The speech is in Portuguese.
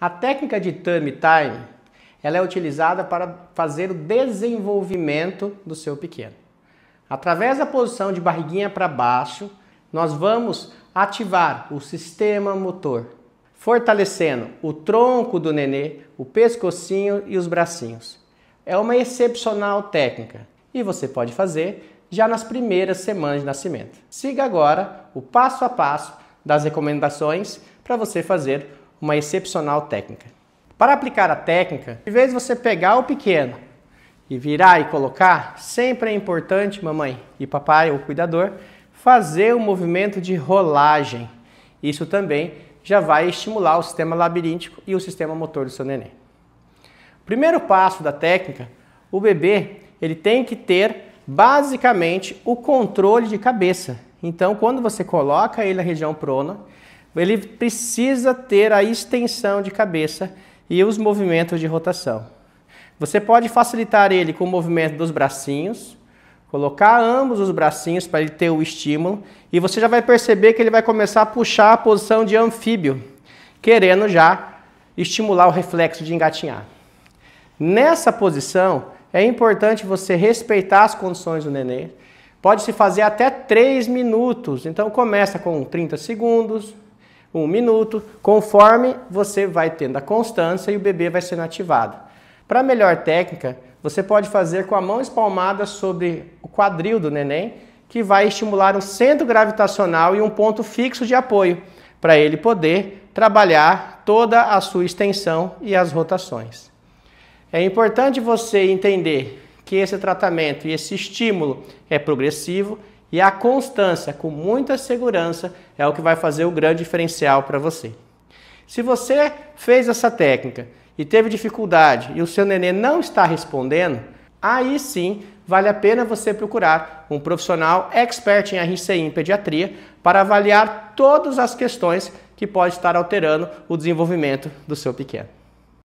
A técnica de tummy time, ela é utilizada para fazer o desenvolvimento do seu pequeno. Através da posição de barriguinha para baixo, nós vamos ativar o sistema motor, fortalecendo o tronco do nenê, o pescocinho e os bracinhos. É uma excepcional técnica e você pode fazer já nas primeiras semanas de nascimento. Siga agora o passo a passo das recomendações para você fazer uma excepcional técnica. Para aplicar a técnica, em vez de você pegar o pequeno e virar e colocar, sempre é importante, mamãe e papai ou cuidador, fazer o um movimento de rolagem. Isso também já vai estimular o sistema labiríntico e o sistema motor do seu neném. Primeiro passo da técnica, o bebê ele tem que ter basicamente o controle de cabeça. Então, quando você coloca ele na região prona, ele precisa ter a extensão de cabeça e os movimentos de rotação. Você pode facilitar ele com o movimento dos bracinhos, colocar ambos os bracinhos para ele ter o estímulo e você já vai perceber que ele vai começar a puxar a posição de anfíbio, querendo já estimular o reflexo de engatinhar. Nessa posição, é importante você respeitar as condições do neném. Pode se fazer até 3 minutos, então começa com 30 segundos, um minuto, conforme você vai tendo a constância e o bebê vai sendo ativado. Para melhor técnica, você pode fazer com a mão espalmada sobre o quadril do neném, que vai estimular um centro gravitacional e um ponto fixo de apoio, para ele poder trabalhar toda a sua extensão e as rotações. É importante você entender que esse tratamento e esse estímulo é progressivo e a constância, com muita segurança, é o que vai fazer o grande diferencial para você. Se você fez essa técnica e teve dificuldade e o seu neném não está respondendo, aí sim vale a pena você procurar um profissional expert em RCI em pediatria para avaliar todas as questões que pode estar alterando o desenvolvimento do seu pequeno.